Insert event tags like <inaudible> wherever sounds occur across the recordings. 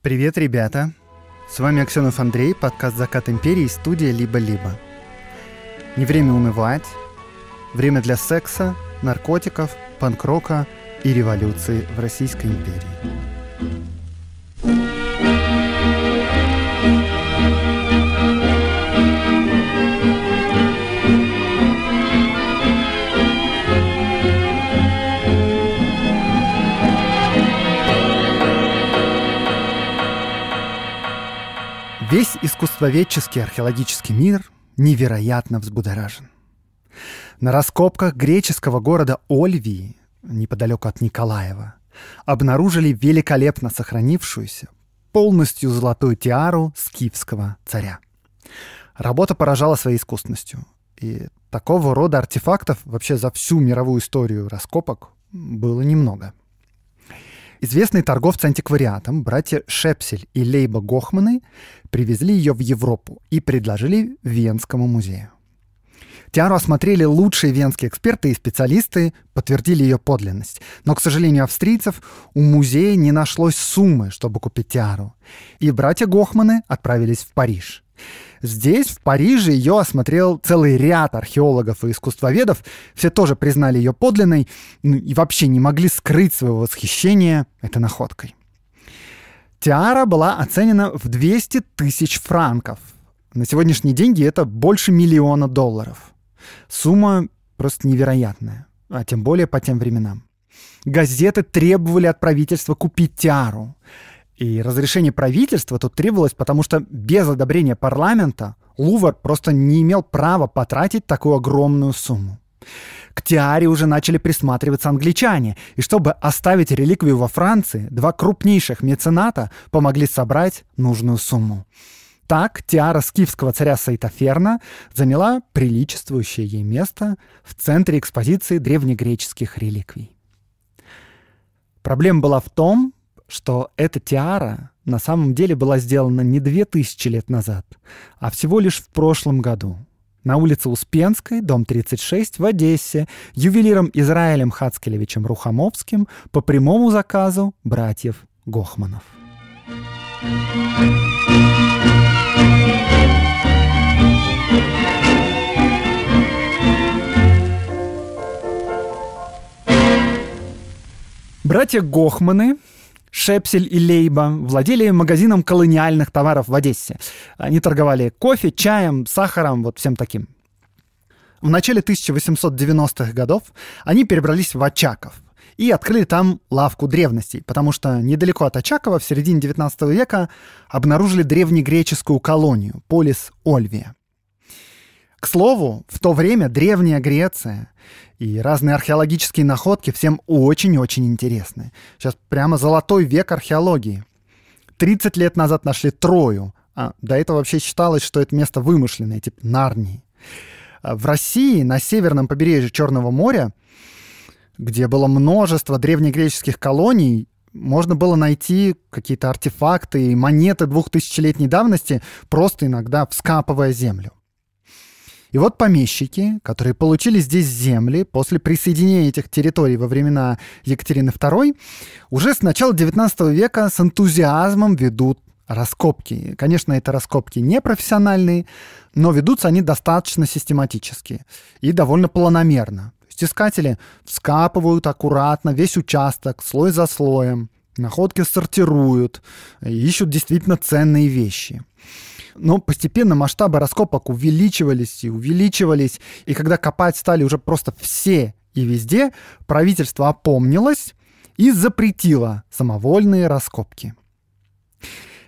Привет, ребята! С вами Аксенов Андрей, подкаст «Закат империи» студия «Либо-либо». Не время умывать. время для секса, наркотиков, панк-рока и революции в Российской империи. Весь искусствоведческий археологический мир невероятно взбудоражен. На раскопках греческого города Ольвии, неподалеку от Николаева, обнаружили великолепно сохранившуюся, полностью золотую тиару скифского царя. Работа поражала своей искусностью. И такого рода артефактов вообще за всю мировую историю раскопок было немного – Известные торговцы антиквариатом, братья Шепсель и Лейба Гохманы, привезли ее в Европу и предложили Венскому музею. Тиару осмотрели лучшие венские эксперты и специалисты, подтвердили ее подлинность. Но, к сожалению, австрийцев у музея не нашлось суммы, чтобы купить тиару. И братья Гохманы отправились в Париж. Здесь, в Париже, ее осмотрел целый ряд археологов и искусствоведов. Все тоже признали ее подлинной ну и вообще не могли скрыть своего восхищения этой находкой. Тиара была оценена в 200 тысяч франков. На сегодняшние деньги это больше миллиона долларов. Сумма просто невероятная, а тем более по тем временам. Газеты требовали от правительства купить тиару и разрешение правительства тут требовалось, потому что без одобрения парламента Лувр просто не имел права потратить такую огромную сумму. К Тиаре уже начали присматриваться англичане, и чтобы оставить реликвию во Франции, два крупнейших мецената помогли собрать нужную сумму. Так тиара скифского царя Саитоферна заняла приличествующее ей место в центре экспозиции древнегреческих реликвий. Проблема была в том, что эта тиара на самом деле была сделана не 2000 лет назад, а всего лишь в прошлом году. На улице Успенской, дом 36 в Одессе, ювелиром Израилем Хацкелевичем Рухамовским по прямому заказу братьев Гохманов. Братья Гохманы Шепсель и Лейба владели магазином колониальных товаров в Одессе. Они торговали кофе, чаем, сахаром, вот всем таким. В начале 1890-х годов они перебрались в Очаков и открыли там лавку древностей, потому что недалеко от Очакова в середине 19 века обнаружили древнегреческую колонию, полис Ольвия. К слову, в то время Древняя Греция и разные археологические находки всем очень-очень интересны. Сейчас прямо золотой век археологии. 30 лет назад нашли Трою. А до этого вообще считалось, что это место вымышленное, типа Нарнии. А в России, на северном побережье Черного моря, где было множество древнегреческих колоний, можно было найти какие-то артефакты и монеты двухтысячелетней давности, просто иногда вскапывая землю. И вот помещики, которые получили здесь земли после присоединения этих территорий во времена Екатерины II, уже с начала XIX века с энтузиазмом ведут раскопки. Конечно, это раскопки непрофессиональные, но ведутся они достаточно систематически и довольно планомерно. То есть искатели вскапывают аккуратно весь участок, слой за слоем, находки сортируют, ищут действительно ценные вещи но постепенно масштабы раскопок увеличивались и увеличивались, и когда копать стали уже просто все и везде, правительство опомнилось и запретило самовольные раскопки.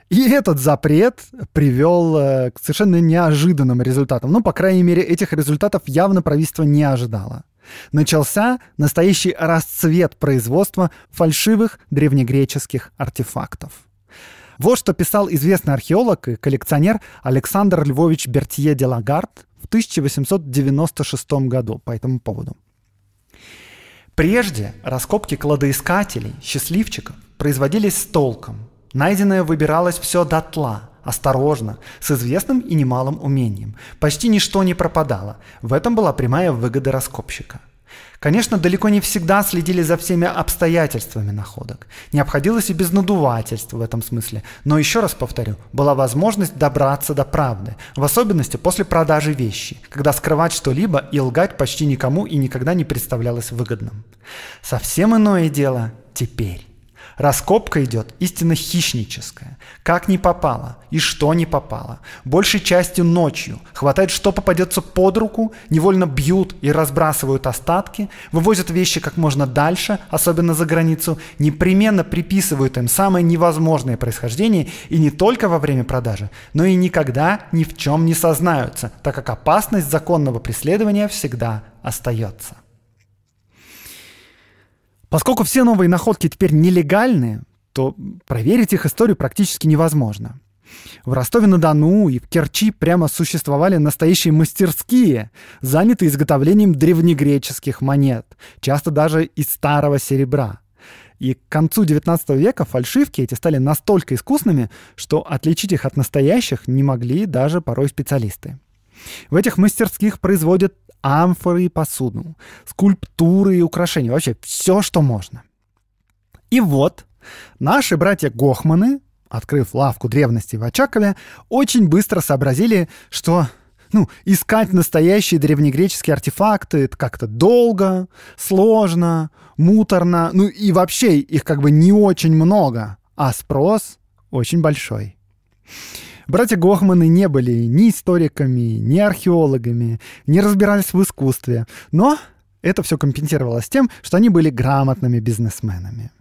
И этот запрет привел э, к совершенно неожиданным результатам. Ну, по крайней мере, этих результатов явно правительство не ожидало. Начался настоящий расцвет производства фальшивых древнегреческих артефактов. Вот что писал известный археолог и коллекционер Александр Львович Бертье де Лагард в 1896 году по этому поводу. Прежде раскопки кладоискателей, счастливчиков, производились с толком. Найденное выбиралось все дотла, осторожно, с известным и немалым умением. Почти ничто не пропадало. В этом была прямая выгода раскопщика – Конечно, далеко не всегда следили за всеми обстоятельствами находок. Не обходилось и без надувательств в этом смысле. Но еще раз повторю, была возможность добраться до правды. В особенности после продажи вещи, когда скрывать что-либо и лгать почти никому и никогда не представлялось выгодным. Совсем иное дело теперь. Раскопка идет истинно хищническая. Как не попало и что не попало. Большей частью ночью. Хватает, что попадется под руку, невольно бьют и разбрасывают остатки, вывозят вещи как можно дальше, особенно за границу, непременно приписывают им самое невозможное происхождение и не только во время продажи, но и никогда ни в чем не сознаются, так как опасность законного преследования всегда остается. Поскольку все новые находки теперь нелегальные, то проверить их историю практически невозможно. В Ростове-на-Дону и в Керчи прямо существовали настоящие мастерские, занятые изготовлением древнегреческих монет, часто даже из старого серебра. И к концу 19 века фальшивки эти стали настолько искусными, что отличить их от настоящих не могли даже порой специалисты. В этих мастерских производят амфоры и посуду, скульптуры и украшения, вообще все, что можно. И вот наши братья Гохманы, открыв лавку древности в Очакове, очень быстро сообразили, что ну, искать настоящие древнегреческие артефакты это как-то долго, сложно, муторно, ну и вообще их как бы не очень много, а спрос очень большой. Братья Гохманы не были ни историками, ни археологами, не разбирались в искусстве, но это все компенсировалось тем, что они были грамотными бизнесменами.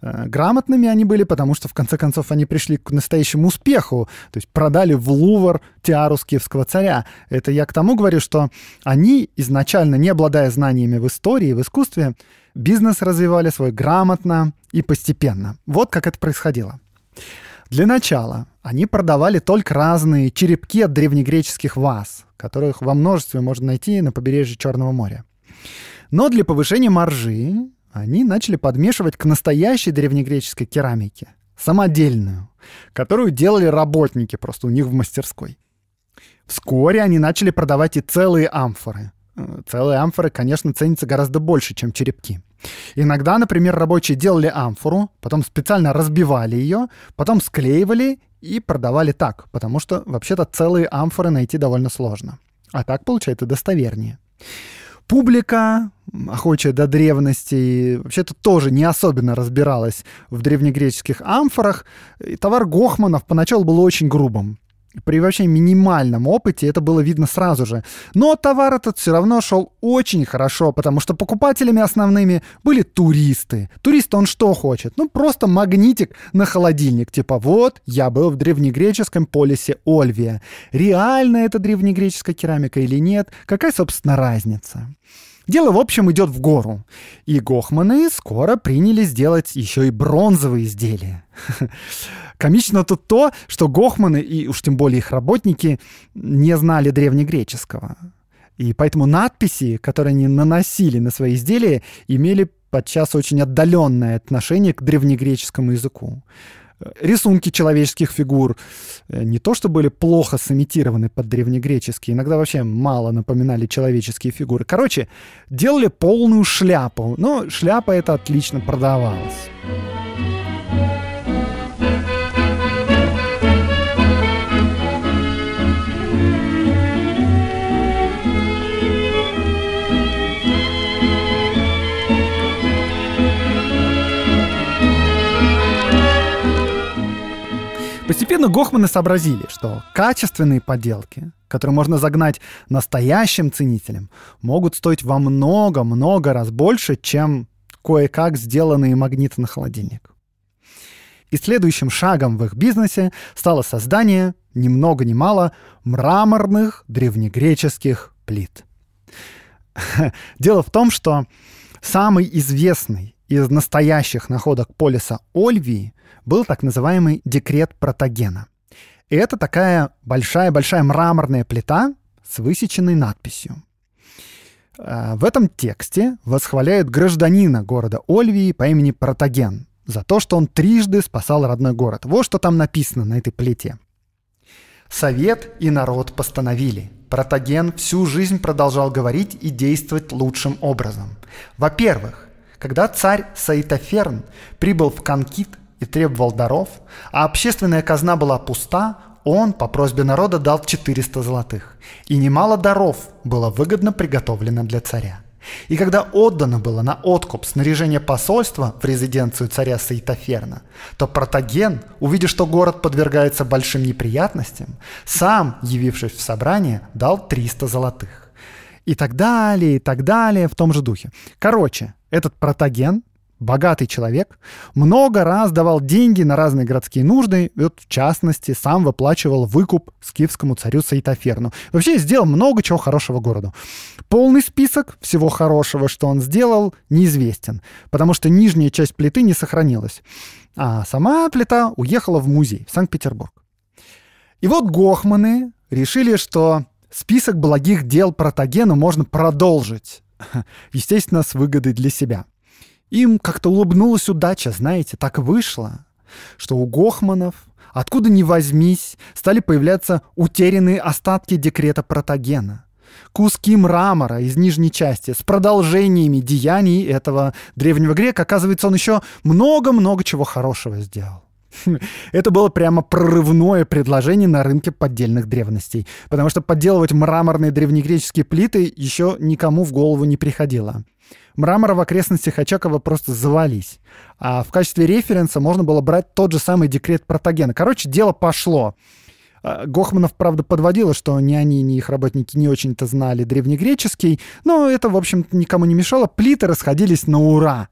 Э, грамотными они были, потому что, в конце концов, они пришли к настоящему успеху, то есть продали в Лувр тиару с киевского царя. Это я к тому говорю, что они, изначально не обладая знаниями в истории, в искусстве, бизнес развивали свой грамотно и постепенно. Вот как это происходило. Для начала они продавали только разные черепки от древнегреческих ваз, которых во множестве можно найти на побережье Черного моря. Но для повышения маржи они начали подмешивать к настоящей древнегреческой керамике, самодельную, которую делали работники просто у них в мастерской. Вскоре они начали продавать и целые амфоры. Э, целые амфоры, конечно, ценятся гораздо больше, чем черепки. Иногда, например, рабочие делали амфору, потом специально разбивали ее, потом склеивали и продавали так, потому что вообще-то целые амфоры найти довольно сложно. А так, получается, достовернее. Публика, охочая до древности, вообще-то тоже не особенно разбиралась в древнегреческих амфорах. И товар Гохманов поначалу был очень грубым при вообще минимальном опыте это было видно сразу же. Но товар этот все равно шел очень хорошо, потому что покупателями основными были туристы. Турист он что хочет? Ну, просто магнитик на холодильник. Типа, вот, я был в древнегреческом полисе Ольвия. Реально это древнегреческая керамика или нет? Какая, собственно, разница? Дело, в общем, идет в гору. И Гохманы скоро принялись делать еще и бронзовые изделия. <laughs> Комично тут то, что Гохманы и уж тем более их работники не знали древнегреческого. И поэтому надписи, которые они наносили на свои изделия, имели подчас очень отдаленное отношение к древнегреческому языку. Рисунки человеческих фигур э, не то что были плохо сымитированы под древнегреческие, иногда вообще мало напоминали человеческие фигуры. Короче, делали полную шляпу, но шляпа эта отлично продавалась. Очевидно, Гохманы сообразили, что качественные подделки, которые можно загнать настоящим ценителям, могут стоить во много-много раз больше, чем кое-как сделанные магниты на холодильник. И следующим шагом в их бизнесе стало создание, ни много ни мало, мраморных древнегреческих плит. <laughs> Дело в том, что самый известный из настоящих находок полиса Ольвии был так называемый декрет Протагена. И это такая большая-большая мраморная плита с высеченной надписью. А, в этом тексте восхваляют гражданина города Ольвии по имени Протаген за то, что он трижды спасал родной город. Вот что там написано на этой плите. Совет и народ постановили. Протаген всю жизнь продолжал говорить и действовать лучшим образом. Во-первых, когда царь Саитоферн прибыл в Конкит, и требовал даров, а общественная казна была пуста, он по просьбе народа дал 400 золотых, и немало даров было выгодно приготовлено для царя. И когда отдано было на откуп снаряжение посольства в резиденцию царя Саитоферна, то Протаген, увидев, что город подвергается большим неприятностям, сам, явившись в собрание, дал 300 золотых. И так далее, и так далее, в том же духе. Короче, этот протаген богатый человек, много раз давал деньги на разные городские нужды, и вот в частности сам выплачивал выкуп скифскому царю Саитоферну. Вообще сделал много чего хорошего городу. Полный список всего хорошего, что он сделал, неизвестен, потому что нижняя часть плиты не сохранилась. А сама плита уехала в музей, в Санкт-Петербург. И вот Гохманы решили, что список благих дел протогена можно продолжить. <laughs> Естественно, с выгодой для себя. Им как-то улыбнулась удача, знаете, так вышло, что у Гохманов, откуда ни возьмись, стали появляться утерянные остатки декрета протогена. Куски мрамора из нижней части с продолжениями деяний этого древнего грека, оказывается, он еще много-много чего хорошего сделал. <laughs> Это было прямо прорывное предложение на рынке поддельных древностей, потому что подделывать мраморные древнегреческие плиты еще никому в голову не приходило мрамора в окрестностях Очакова просто завались. А в качестве референса можно было брать тот же самый декрет Протагена. Короче, дело пошло. А, Гохманов, правда, подводило, что ни они, ни их работники не очень-то знали древнегреческий, но это, в общем никому не мешало. Плиты расходились на ура.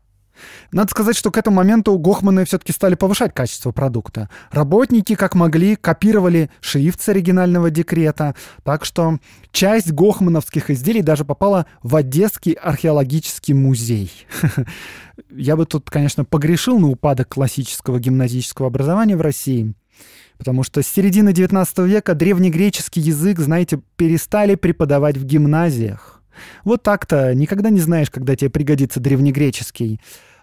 Надо сказать, что к этому моменту Гохманы все-таки стали повышать качество продукта. Работники, как могли, копировали шрифт с оригинального декрета, так что часть гохмановских изделий даже попала в Одесский археологический музей. <laughs> Я бы тут, конечно, погрешил на упадок классического гимназического образования в России, потому что с середины XIX века древнегреческий язык, знаете, перестали преподавать в гимназиях. Вот так-то никогда не знаешь, когда тебе пригодится древнегреческий.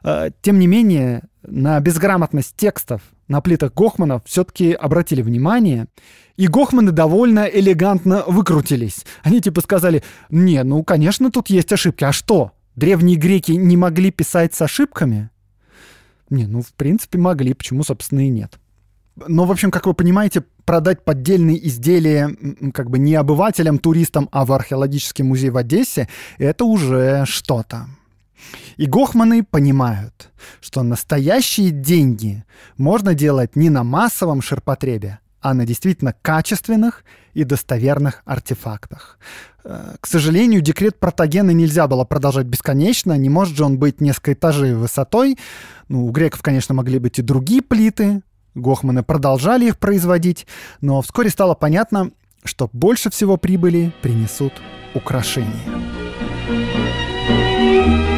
Э, тем не менее, на безграмотность текстов на плитах Гохмана все-таки обратили внимание, и Гохманы довольно элегантно выкрутились. Они типа сказали, не, ну, конечно, тут есть ошибки, а что? Древние греки не могли писать с ошибками? Не, ну, в принципе, могли, почему, собственно, и нет. Но, в общем, как вы понимаете, продать поддельные изделия как бы не обывателям, туристам, а в археологический музей в Одессе, это уже что-то. И Гохманы понимают, что настоящие деньги можно делать не на массовом ширпотребе, а на действительно качественных и достоверных артефактах. Э, к сожалению, декрет протогена нельзя было продолжать бесконечно, не может же он быть несколько этажей высотой. Ну, у греков, конечно, могли быть и другие плиты, Гохманы продолжали их производить, но вскоре стало понятно, что больше всего прибыли принесут украшения. thank you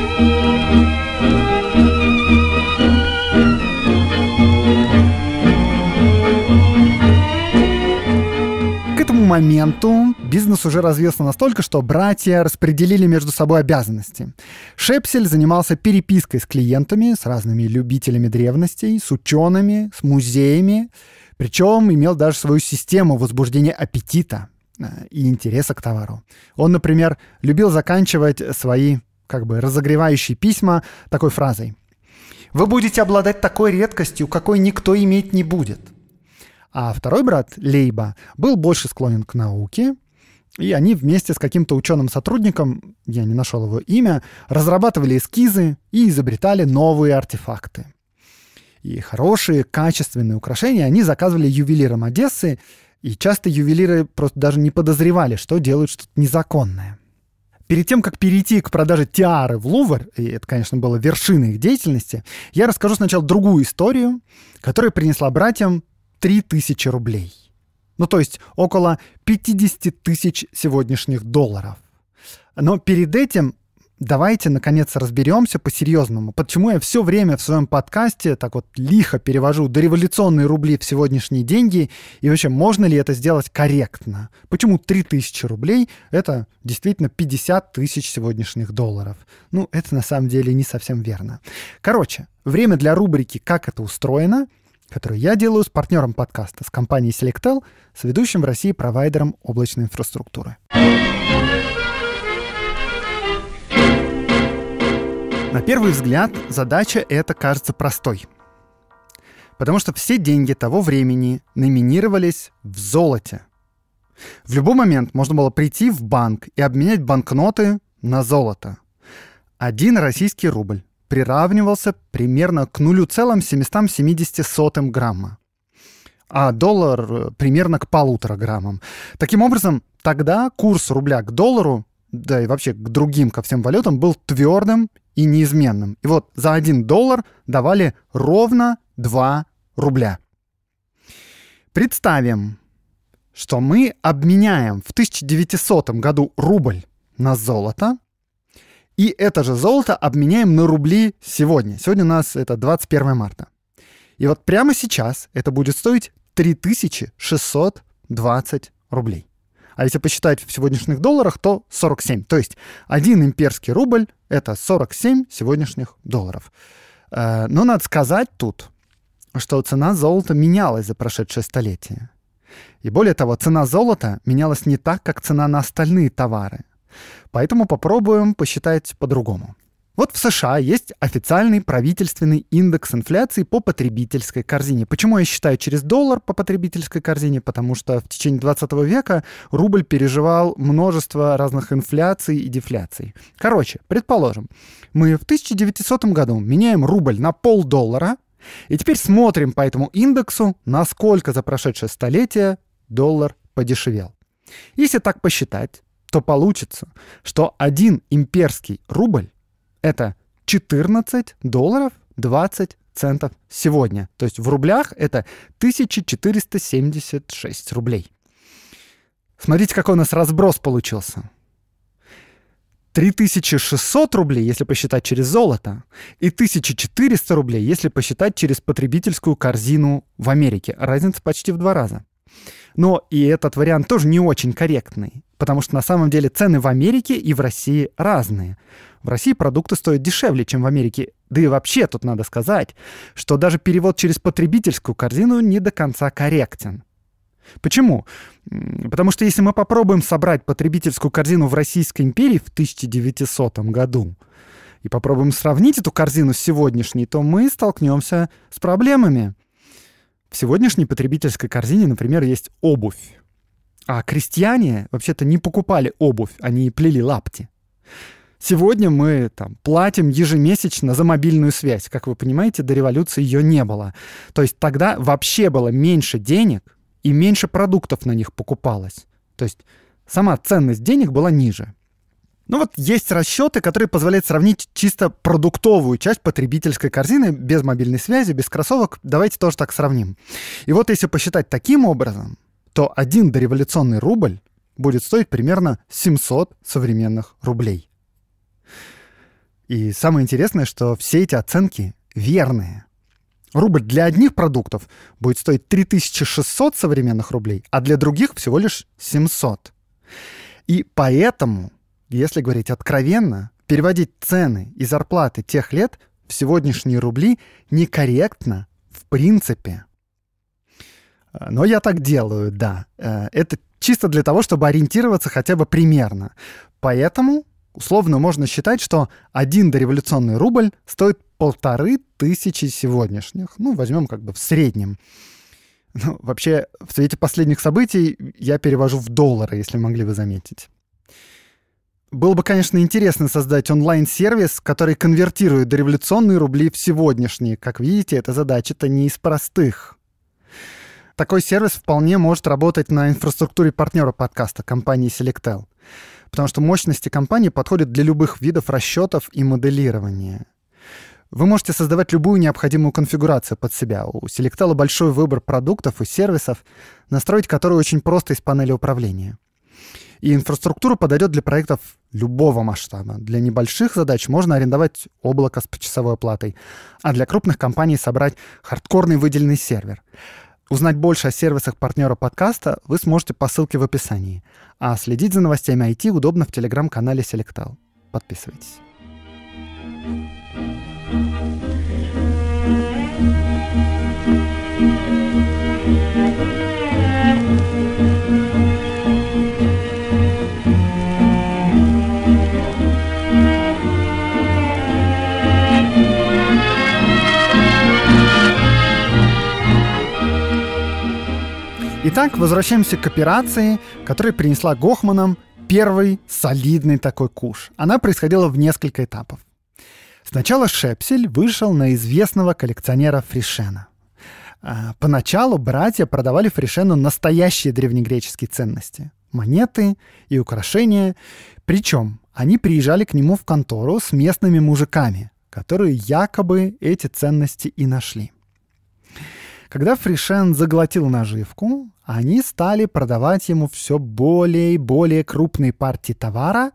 моменту бизнес уже развился настолько, что братья распределили между собой обязанности. Шепсель занимался перепиской с клиентами, с разными любителями древностей, с учеными, с музеями, причем имел даже свою систему возбуждения аппетита э, и интереса к товару. Он, например, любил заканчивать свои как бы разогревающий письма такой фразой. «Вы будете обладать такой редкостью, какой никто иметь не будет». А второй брат, Лейба, был больше склонен к науке, и они вместе с каким-то ученым-сотрудником, я не нашел его имя, разрабатывали эскизы и изобретали новые артефакты. И хорошие, качественные украшения они заказывали ювелирам Одессы, и часто ювелиры просто даже не подозревали, что делают что-то незаконное. Перед тем, как перейти к продаже тиары в Лувр, и это, конечно, было вершиной их деятельности, я расскажу сначала другую историю, которая принесла братьям 3000 рублей. Ну, то есть около 50 тысяч сегодняшних долларов. Но перед этим давайте, наконец, разберемся по-серьезному, почему я все время в своем подкасте так вот лихо перевожу дореволюционные рубли в сегодняшние деньги, и вообще, можно ли это сделать корректно? Почему 3000 рублей — это действительно 50 тысяч сегодняшних долларов? Ну, это на самом деле не совсем верно. Короче, время для рубрики «Как это устроено», которую я делаю с партнером подкаста, с компанией Selectel, с ведущим в России провайдером облачной инфраструктуры. На первый взгляд задача эта кажется простой. Потому что все деньги того времени номинировались в золоте. В любой момент можно было прийти в банк и обменять банкноты на золото. Один российский рубль приравнивался примерно к 0,770 грамма, а доллар э, примерно к полутора граммам. Таким образом, тогда курс рубля к доллару, да и вообще к другим, ко всем валютам, был твердым и неизменным. И вот за 1 доллар давали ровно 2 рубля. Представим, что мы обменяем в 1900 году рубль на золото, и это же золото обменяем на рубли сегодня. Сегодня у нас это 21 марта. И вот прямо сейчас это будет стоить 3620 рублей. А если посчитать в сегодняшних долларах, то 47. То есть один имперский рубль — это 47 сегодняшних долларов. Э, но надо сказать тут, что цена золота менялась за прошедшее столетие. И более того, цена золота менялась не так, как цена на остальные товары. Поэтому попробуем посчитать по-другому. Вот в США есть официальный правительственный индекс инфляции по потребительской корзине. Почему я считаю через доллар по потребительской корзине? Потому что в течение 20 века рубль переживал множество разных инфляций и дефляций. Короче, предположим, мы в 1900 году меняем рубль на полдоллара, и теперь смотрим по этому индексу, насколько за прошедшее столетие доллар подешевел. Если так посчитать, то получится, что один имперский рубль это 14 долларов 20 центов сегодня. То есть в рублях это 1476 рублей. Смотрите, какой у нас разброс получился. 3600 рублей, если посчитать через золото, и 1400 рублей, если посчитать через потребительскую корзину в Америке. Разница почти в два раза. Но и этот вариант тоже не очень корректный, потому что на самом деле цены в Америке и в России разные. В России продукты стоят дешевле, чем в Америке. Да и вообще тут надо сказать, что даже перевод через потребительскую корзину не до конца корректен. Почему? Потому что если мы попробуем собрать потребительскую корзину в Российской империи в 1900 году и попробуем сравнить эту корзину с сегодняшней, то мы столкнемся с проблемами. В сегодняшней потребительской корзине, например, есть обувь. А крестьяне вообще-то не покупали обувь, они плели лапти. Сегодня мы там, платим ежемесячно за мобильную связь. Как вы понимаете, до революции ее не было. То есть тогда вообще было меньше денег и меньше продуктов на них покупалось. То есть сама ценность денег была ниже. Ну вот есть расчеты, которые позволяют сравнить чисто продуктовую часть потребительской корзины без мобильной связи, без кроссовок. Давайте тоже так сравним. И вот если посчитать таким образом, то один дореволюционный рубль будет стоить примерно 700 современных рублей. И самое интересное, что все эти оценки верные. Рубль для одних продуктов будет стоить 3600 современных рублей, а для других всего лишь 700. И поэтому, если говорить откровенно, переводить цены и зарплаты тех лет в сегодняшние рубли некорректно в принципе. Но я так делаю, да. Э, это чисто для того, чтобы ориентироваться хотя бы примерно. Поэтому Условно можно считать, что один дореволюционный рубль стоит полторы тысячи сегодняшних. Ну, возьмем как бы в среднем. Ну, вообще, в свете последних событий я перевожу в доллары, если могли вы заметить. Было бы, конечно, интересно создать онлайн-сервис, который конвертирует дореволюционные рубли в сегодняшние. Как видите, эта задача-то не из простых. Такой сервис вполне может работать на инфраструктуре партнера подкаста, компании Selectel потому что мощности компании подходят для любых видов расчетов и моделирования. Вы можете создавать любую необходимую конфигурацию под себя. У Selectel большой выбор продуктов и сервисов, настроить которые очень просто из панели управления. И инфраструктура подойдет для проектов любого масштаба. Для небольших задач можно арендовать облако с почасовой оплатой, а для крупных компаний собрать хардкорный выделенный сервер. Узнать больше о сервисах партнера подкаста вы сможете по ссылке в описании. А следить за новостями IT удобно в телеграм-канале Selectal. Подписывайтесь. thank you Итак, возвращаемся к операции, которая принесла Гохманам первый солидный такой куш. Она происходила в несколько этапов. Сначала Шепсель вышел на известного коллекционера Фришена. А, поначалу братья продавали Фришену настоящие древнегреческие ценности — монеты и украшения. Причем они приезжали к нему в контору с местными мужиками, которые якобы эти ценности и нашли. Когда Фришен заглотил наживку, они стали продавать ему все более и более крупные партии товара,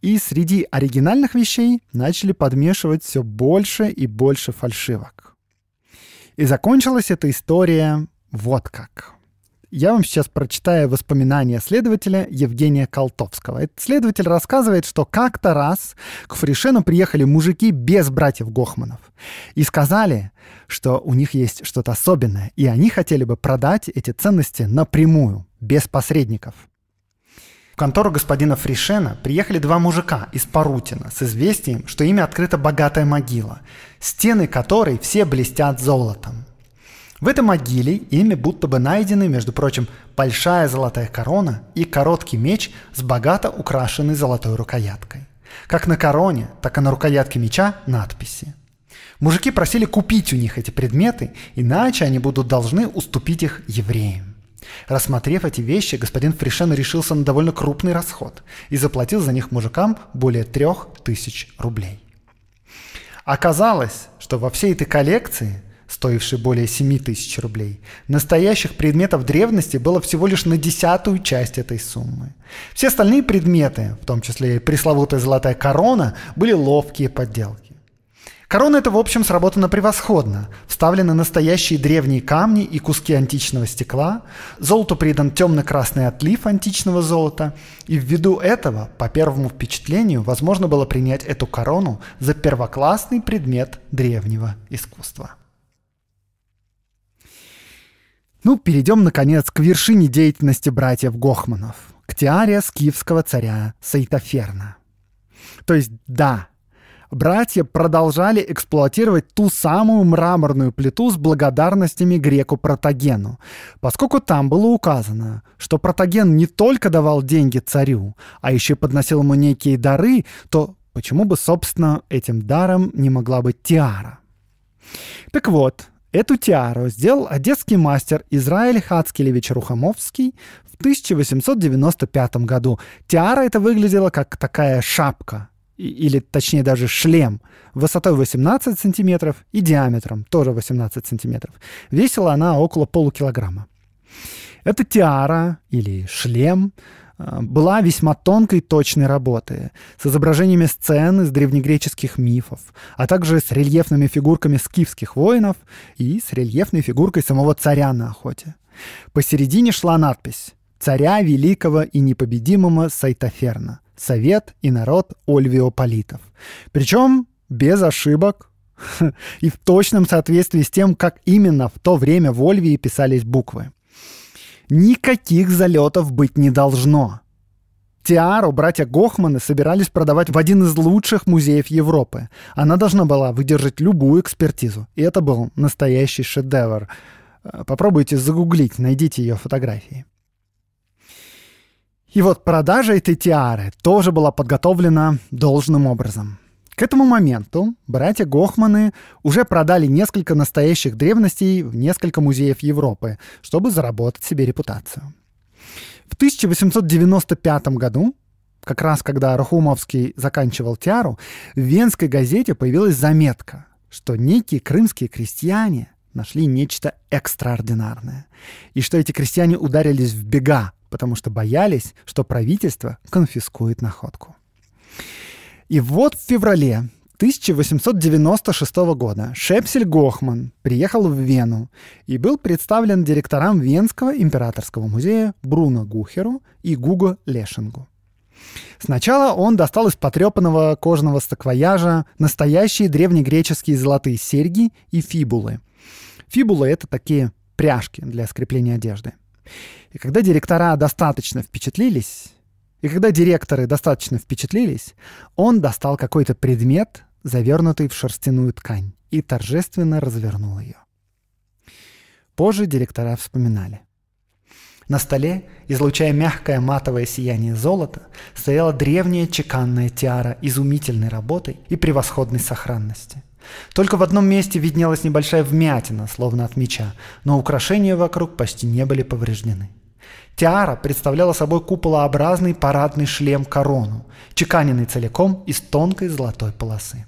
и среди оригинальных вещей начали подмешивать все больше и больше фальшивок. И закончилась эта история вот как. Я вам сейчас прочитаю воспоминания следователя Евгения Колтовского. Этот следователь рассказывает, что как-то раз к Фуришену приехали мужики без братьев Гохманов и сказали, что у них есть что-то особенное, и они хотели бы продать эти ценности напрямую, без посредников. В контору господина Фришена приехали два мужика из Парутина с известием, что ими открыта богатая могила, стены которой все блестят золотом – в этой могиле ими будто бы найдены, между прочим, большая золотая корона и короткий меч с богато украшенной золотой рукояткой. Как на короне, так и на рукоятке меча надписи. Мужики просили купить у них эти предметы, иначе они будут должны уступить их евреям. Рассмотрев эти вещи, господин Фришен решился на довольно крупный расход и заплатил за них мужикам более трех тысяч рублей. Оказалось, что во всей этой коллекции – стоивший более 7 тысяч рублей. Настоящих предметов древности было всего лишь на десятую часть этой суммы. Все остальные предметы, в том числе и пресловутая золотая корона, были ловкие подделки. Корона эта, в общем, сработана превосходно. Вставлены настоящие древние камни и куски античного стекла, золоту придан темно-красный отлив античного золота, и ввиду этого, по первому впечатлению, возможно было принять эту корону за первоклассный предмет древнего искусства. Ну, перейдем, наконец, к вершине деятельности братьев Гохманов, к тиаре скифского царя Сайтоферна. То есть, да, братья продолжали эксплуатировать ту самую мраморную плиту с благодарностями греку Протагену, поскольку там было указано, что Протаген не только давал деньги царю, а еще подносил ему некие дары, то почему бы, собственно, этим даром не могла быть тиара? Так вот, Эту тиару сделал одесский мастер Израиль Хацкелевич Рухамовский в 1895 году. Тиара это выглядела как такая шапка, или точнее даже шлем, высотой 18 сантиметров и диаметром тоже 18 сантиметров. Весила она около полукилограмма. Эта тиара или шлем была весьма тонкой точной работы, с изображениями сцен из древнегреческих мифов, а также с рельефными фигурками скифских воинов и с рельефной фигуркой самого царя на охоте. Посередине шла надпись «Царя великого и непобедимого Сайтоферна. Совет и народ Ольвиополитов». Причем без ошибок, <laughs> и в точном соответствии с тем, как именно в то время в Ольвии писались буквы никаких залетов быть не должно. Тиару братья Гохманы собирались продавать в один из лучших музеев Европы. Она должна была выдержать любую экспертизу. И это был настоящий шедевр. Э, попробуйте загуглить, найдите ее фотографии. И вот продажа этой тиары тоже была подготовлена должным образом. К этому моменту братья Гохманы уже продали несколько настоящих древностей в несколько музеев Европы, чтобы заработать себе репутацию. В 1895 году, как раз когда Рахумовский заканчивал тиару, в Венской газете появилась заметка, что некие крымские крестьяне нашли нечто экстраординарное, и что эти крестьяне ударились в бега, потому что боялись, что правительство конфискует находку. И вот в феврале 1896 года Шепсель Гохман приехал в Вену и был представлен директорам Венского императорского музея Бруно Гухеру и Гуго Лешингу. Сначала он достал из потрепанного кожаного стаквояжа настоящие древнегреческие золотые серьги и фибулы. Фибулы — это такие пряжки для скрепления одежды. И когда директора достаточно впечатлились, и когда директоры достаточно впечатлились, он достал какой-то предмет, завернутый в шерстяную ткань, и торжественно развернул ее. Позже директора вспоминали. На столе, излучая мягкое матовое сияние золота, стояла древняя чеканная тиара изумительной работы и превосходной сохранности. Только в одном месте виднелась небольшая вмятина, словно от меча, но украшения вокруг почти не были повреждены. Тиара представляла собой куполообразный парадный шлем-корону, чеканенный целиком из тонкой золотой полосы.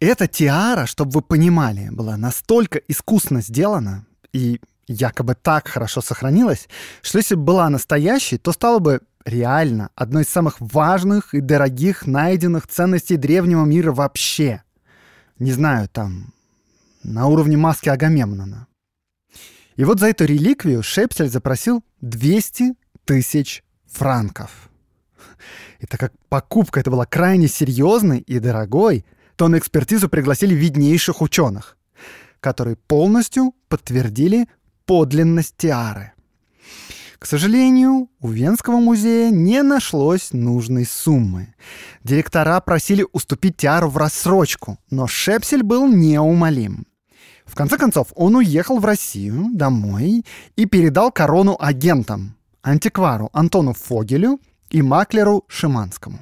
Эта тиара, чтобы вы понимали, была настолько искусно сделана и якобы так хорошо сохранилась, что если бы была настоящей, то стала бы реально одной из самых важных и дорогих найденных ценностей древнего мира вообще. Не знаю, там, на уровне маски Агамемнона. И вот за эту реликвию Шепсель запросил 200 тысяч франков. И так как покупка это была крайне серьезной и дорогой, то на экспертизу пригласили виднейших ученых, которые полностью подтвердили подлинность тиары. К сожалению, у Венского музея не нашлось нужной суммы. Директора просили уступить тиару в рассрочку, но Шепсель был неумолим. В конце концов, он уехал в Россию, домой, и передал корону агентам, антиквару Антону Фогелю и маклеру Шиманскому.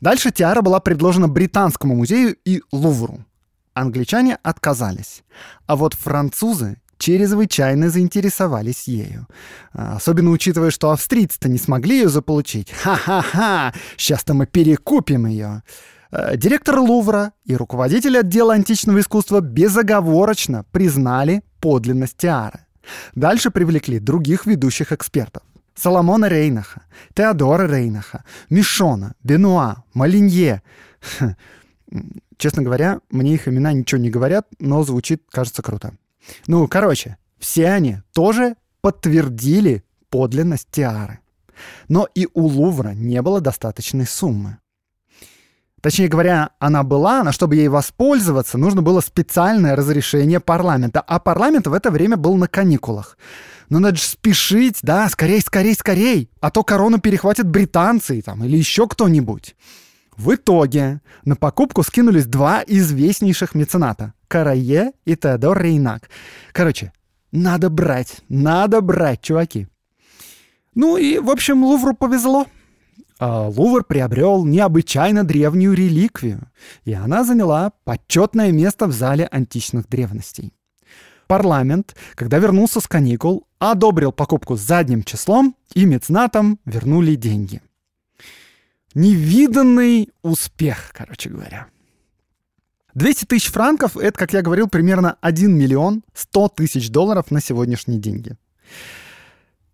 Дальше тиара была предложена Британскому музею и Лувру. Англичане отказались. А вот французы чрезвычайно заинтересовались ею. А, особенно учитывая, что австрийцы-то не смогли ее заполучить. Ха-ха-ха! Сейчас-то мы перекупим ее. Э, директор Лувра и руководитель отдела античного искусства безоговорочно признали подлинность тиары. Дальше привлекли других ведущих экспертов. Соломона Рейнаха, Теодора Рейнаха, Мишона, Бенуа, Малинье. Хм, честно говоря, мне их имена ничего не говорят, но звучит, кажется, круто. Ну, короче, все они тоже подтвердили подлинность тиары. Но и у Лувра не было достаточной суммы. Точнее говоря, она была, но чтобы ей воспользоваться, нужно было специальное разрешение парламента. А парламент в это время был на каникулах. Но ну, надо же спешить, да, скорей, скорей, скорей, а то корону перехватят британцы там, или еще кто-нибудь. В итоге на покупку скинулись два известнейших мецената — Карае и Теодор Рейнак. Короче, надо брать, надо брать, чуваки. Ну и, в общем, Лувру повезло — а, Лувр приобрел необычайно древнюю реликвию, и она заняла почетное место в зале античных древностей. Парламент, когда вернулся с каникул, одобрил покупку задним числом, и меценатам вернули деньги. Невиданный успех, короче говоря. 200 тысяч франков — это, как я говорил, примерно 1 миллион 100 тысяч долларов на сегодняшние деньги.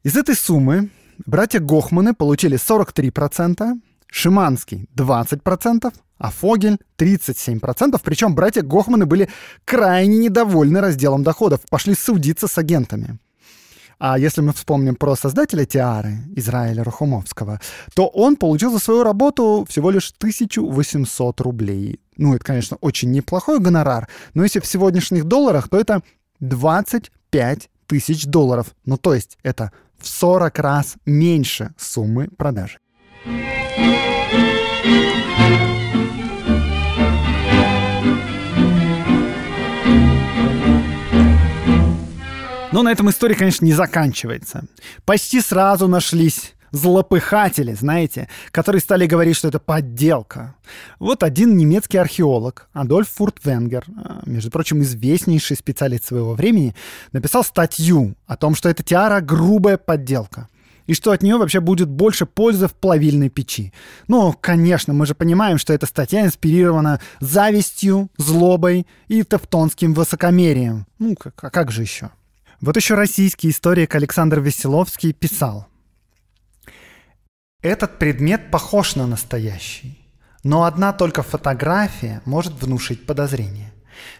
Из этой суммы братья Гохманы получили 43%, Шиманский 20%, а Фогель 37%. Причем братья Гохманы были крайне недовольны разделом доходов, пошли судиться с агентами. А если мы вспомним про создателя Тиары, Израиля Рахумовского, то он получил за свою работу всего лишь 1800 рублей. Ну, это, конечно, очень неплохой гонорар, но если в сегодняшних долларах, то это 25 тысяч долларов. Ну то есть это в 40 раз меньше суммы продажи. Но на этом история, конечно, не заканчивается. Почти сразу нашлись злопыхатели, знаете, которые стали говорить, что это подделка. Вот один немецкий археолог, Адольф Фуртвенгер, а, между прочим, известнейший специалист своего времени, написал статью о том, что эта тиара — грубая подделка и что от нее вообще будет больше пользы в плавильной печи. Ну, конечно, мы же понимаем, что эта статья инспирирована завистью, злобой и тевтонским высокомерием. Ну, как, а как же еще? Вот еще российский историк Александр Веселовский писал. Этот предмет похож на настоящий, но одна только фотография может внушить подозрение.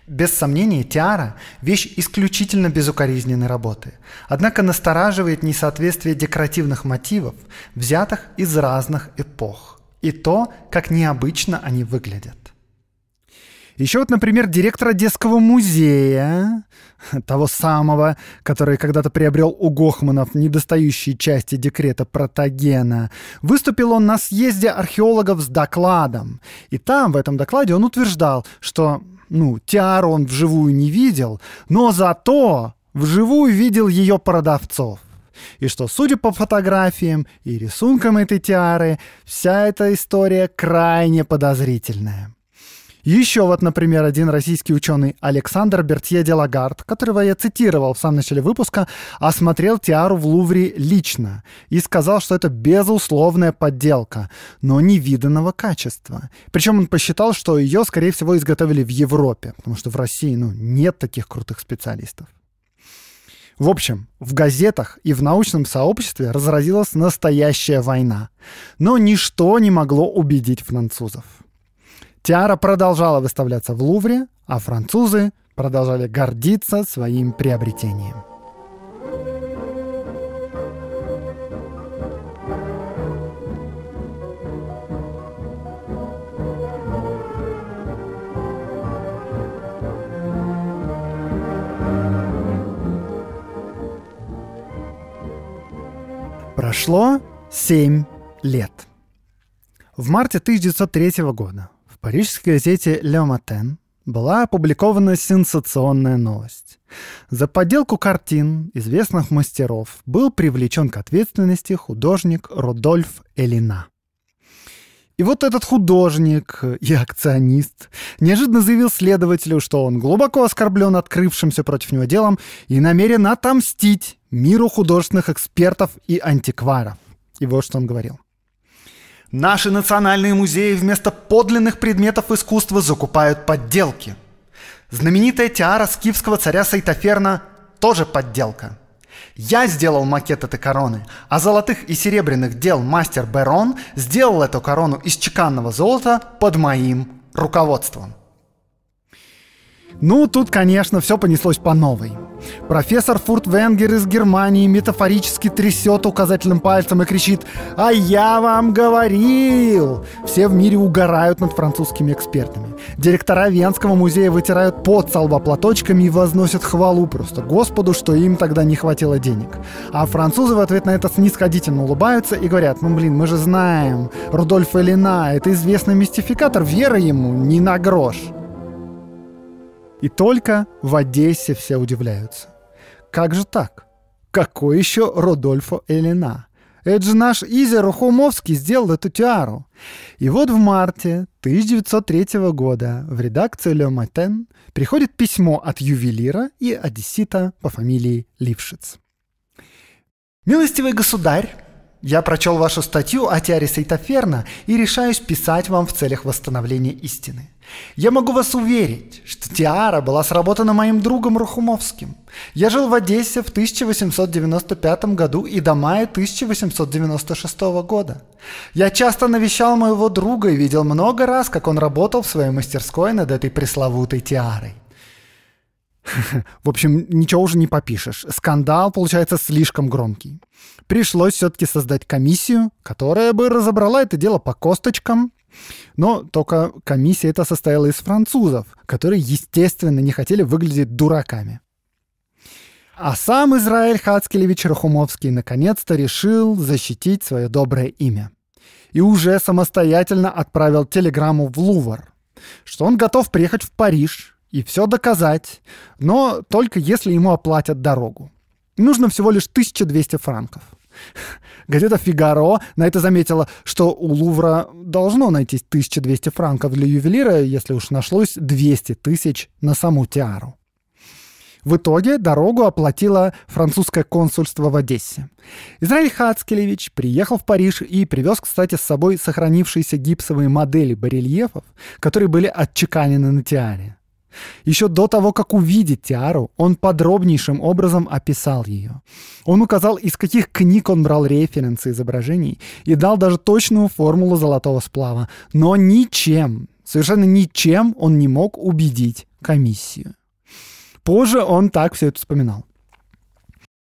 Без сомнения, тиара – вещь исключительно безукоризненной работы, однако настораживает несоответствие декоративных мотивов, взятых из разных эпох, и то, как необычно они выглядят. Еще вот, например, директор Одесского музея, того самого, который когда-то приобрел у Гохманов недостающие части декрета Протагена, выступил он на съезде археологов с докладом. И там, в этом докладе, он утверждал, что, ну, тиару он вживую не видел, но зато вживую видел ее продавцов. И что, судя по фотографиям и рисункам этой тиары, вся эта история крайне подозрительная. Еще вот, например, один российский ученый Александр Бертье Лагард, которого я цитировал в самом начале выпуска, осмотрел тиару в Лувре лично и сказал, что это безусловная подделка, но невиданного качества. Причем он посчитал, что ее, скорее всего, изготовили в Европе, потому что в России ну, нет таких крутых специалистов. В общем, в газетах и в научном сообществе разразилась настоящая война. Но ничто не могло убедить французов. Тиара продолжала выставляться в Лувре, а французы продолжали гордиться своим приобретением. Прошло семь лет. В марте 1903 года в парижской газете «Ле Матен» была опубликована сенсационная новость. За подделку картин известных мастеров был привлечен к ответственности художник Рудольф Элина. И вот этот художник и акционист неожиданно заявил следователю, что он глубоко оскорблен открывшимся против него делом и намерен отомстить миру художественных экспертов и антикваров. И вот что он говорил. Наши национальные музеи вместо подлинных предметов искусства закупают подделки. Знаменитая тиара скифского царя Сайтоферна тоже подделка. Я сделал макет этой короны, а золотых и серебряных дел мастер Берон сделал эту корону из чеканного золота под моим руководством. Ну, тут, конечно, все понеслось по новой. Профессор Фуртвенгер из Германии метафорически трясет указательным пальцем и кричит «А я вам говорил!» Все в мире угорают над французскими экспертами. Директора Венского музея вытирают под со платочками и возносят хвалу просто Господу, что им тогда не хватило денег. А французы в ответ на это снисходительно улыбаются и говорят «Ну блин, мы же знаем, Рудольф Элина — это известный мистификатор, вера ему не на грош». И только в Одессе все удивляются. Как же так? Какой еще Родольфо Элина? Это же наш Изя Рухумовский сделал эту тиару. И вот в марте 1903 года в редакцию «Ле Матен» приходит письмо от ювелира и одессита по фамилии Лившиц. «Милостивый государь, я прочел вашу статью о Тиаре Сейтоферна и решаюсь писать вам в целях восстановления истины. Я могу вас уверить, что Тиара была сработана моим другом Рухумовским. Я жил в Одессе в 1895 году и до мая 1896 года. Я часто навещал моего друга и видел много раз, как он работал в своей мастерской над этой пресловутой Тиарой. <laughs> В общем, ничего уже не попишешь. Скандал получается слишком громкий пришлось все-таки создать комиссию, которая бы разобрала это дело по косточкам. Но только комиссия эта состояла из французов, которые, естественно, не хотели выглядеть дураками. А сам Израиль Хацкелевич Рахумовский наконец-то решил защитить свое доброе имя. И уже самостоятельно отправил телеграмму в Лувр, что он готов приехать в Париж и все доказать, но только если ему оплатят дорогу. Нужно всего лишь 1200 франков. Газета «Фигаро» на это заметила, что у Лувра должно найтись 1200 франков для ювелира, если уж нашлось 200 тысяч на саму тиару. В итоге дорогу оплатило французское консульство в Одессе. Израиль Хацкелевич приехал в Париж и привез, кстати, с собой сохранившиеся гипсовые модели барельефов, которые были отчеканены на тиаре. Еще до того, как увидеть Тиару, он подробнейшим образом описал ее. Он указал, из каких книг он брал референсы изображений и дал даже точную формулу золотого сплава. Но ничем, совершенно ничем он не мог убедить комиссию. Позже он так все это вспоминал.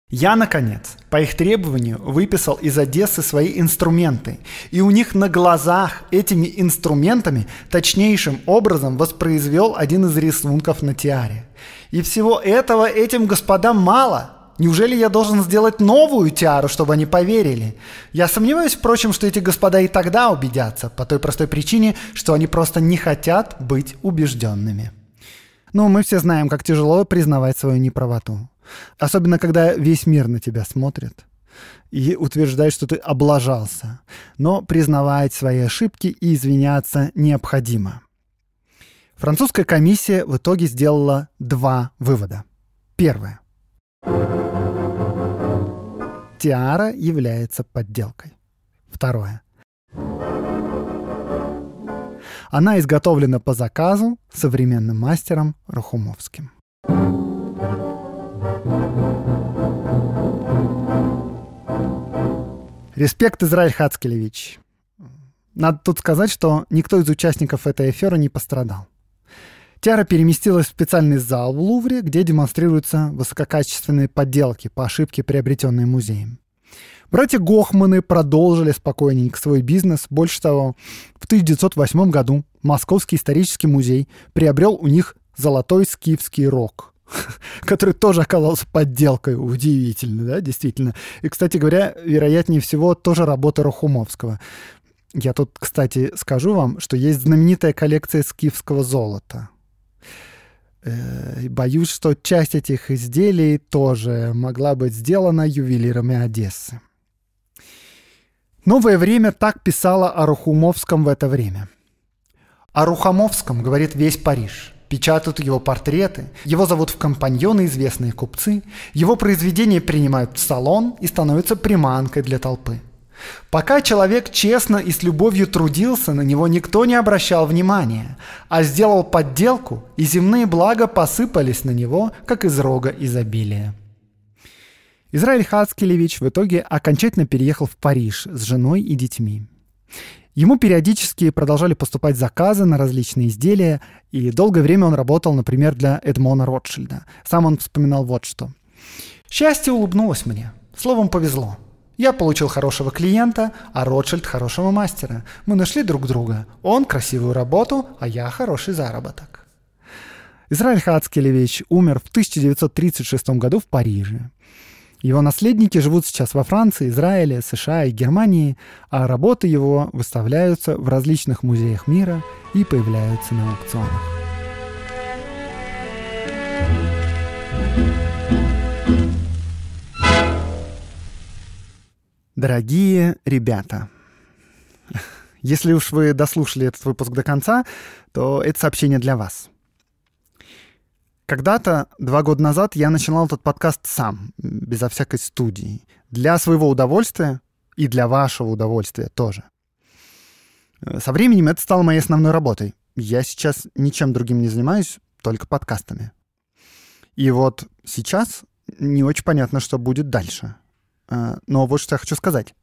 Я, наконец, по их требованию выписал из Одессы свои инструменты, и у них на глазах этими инструментами точнейшим образом воспроизвел один из рисунков на тиаре. И всего этого этим господам мало. Неужели я должен сделать новую тиару, чтобы они поверили? Я сомневаюсь, впрочем, что эти господа и тогда убедятся, по той простой причине, что они просто не хотят быть убежденными. Но ну, мы все знаем, как тяжело признавать свою неправоту. Особенно, когда весь мир на тебя смотрит и утверждает, что ты облажался. Но признавать свои ошибки и извиняться необходимо. Французская комиссия в итоге сделала два вывода. Первое. Тиара является подделкой. Второе. Она изготовлена по заказу современным мастером Рухумовским. Респект, Израиль Хацкелевич. Надо тут сказать, что никто из участников этой аферы не пострадал. Тиара переместилась в специальный зал в Лувре, где демонстрируются высококачественные подделки по ошибке, приобретенные музеем. Братья Гохманы продолжили спокойненько свой бизнес. Больше того, в 1908 году Московский исторический музей приобрел у них золотой скифский рог – <laughs> который тоже оказался подделкой. Удивительно, да, действительно. И, кстати говоря, вероятнее всего, тоже работа Рахумовского. Я тут, кстати, скажу вам, что есть знаменитая коллекция скифского золота. Э, боюсь, что часть этих изделий тоже могла быть сделана ювелирами Одессы. «Новое время» так писало о Рухумовском в это время. О Рухомовском говорит весь Париж – печатают его портреты, его зовут в компаньоны известные купцы, его произведения принимают в салон и становятся приманкой для толпы. Пока человек честно и с любовью трудился, на него никто не обращал внимания, а сделал подделку, и земные блага посыпались на него, как из рога изобилия. Израиль Хацкелевич в итоге окончательно переехал в Париж с женой и детьми. Ему периодически продолжали поступать заказы на различные изделия, и долгое время он работал, например, для Эдмона Ротшильда. Сам он вспоминал вот что. «Счастье улыбнулось мне. Словом, повезло. Я получил хорошего клиента, а Ротшильд – хорошего мастера. Мы нашли друг друга. Он – красивую работу, а я – хороший заработок». Израиль Хацкелевич умер в 1936 году в Париже. Его наследники живут сейчас во Франции, Израиле, США и Германии, а работы его выставляются в различных музеях мира и появляются на аукционах. Дорогие ребята, если уж вы дослушали этот выпуск до конца, то это сообщение для вас – когда-то, два года назад, я начинал этот подкаст сам, безо всякой студии. Для своего удовольствия и для вашего удовольствия тоже. Э, со временем это стало моей основной работой. Я сейчас ничем другим не занимаюсь, только подкастами. И вот сейчас не очень понятно, что будет дальше. Э, но вот что я хочу сказать.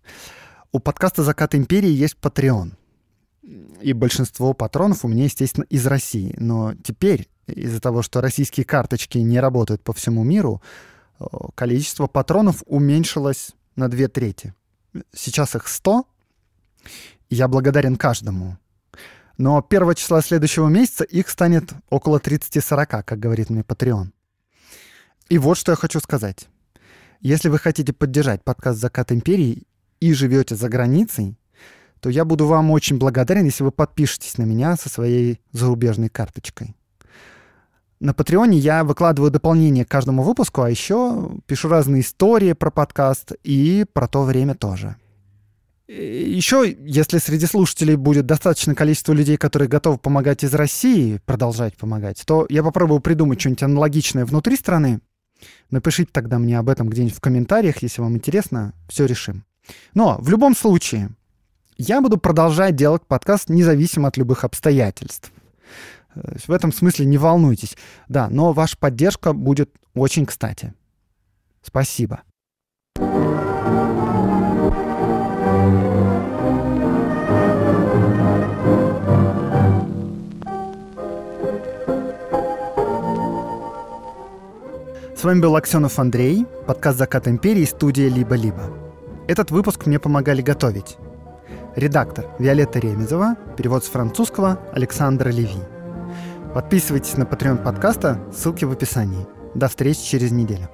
У подкаста «Закат империи» есть Patreon. И большинство патронов у меня, естественно, из России. Но теперь из-за того, что российские карточки не работают по всему миру, э, количество патронов уменьшилось на две трети. Сейчас их 100. Я благодарен каждому. Но первого числа следующего месяца их станет около 30-40, как говорит мне Patreon. И вот что я хочу сказать. Если вы хотите поддержать подкаст «Закат империи» и живете за границей, то я буду вам очень благодарен, если вы подпишетесь на меня со своей зарубежной карточкой. На Патреоне я выкладываю дополнение к каждому выпуску, а еще пишу разные истории про подкаст и про то время тоже. Еще, если среди слушателей будет достаточное количество людей, которые готовы помогать из России, продолжать помогать, то я попробую придумать что-нибудь аналогичное внутри страны. Напишите тогда мне об этом где-нибудь в комментариях, если вам интересно, все решим. Но в любом случае, я буду продолжать делать подкаст независимо от любых обстоятельств. В этом смысле не волнуйтесь. Да, но ваша поддержка будет очень кстати. Спасибо. С вами был Аксенов Андрей, подкаст «Закат империи» студия «Либо-либо». Этот выпуск мне помогали готовить. Редактор Виолетта Ремезова, перевод с французского Александра Леви. Подписывайтесь на Patreon подкаста, ссылки в описании. До встречи через неделю.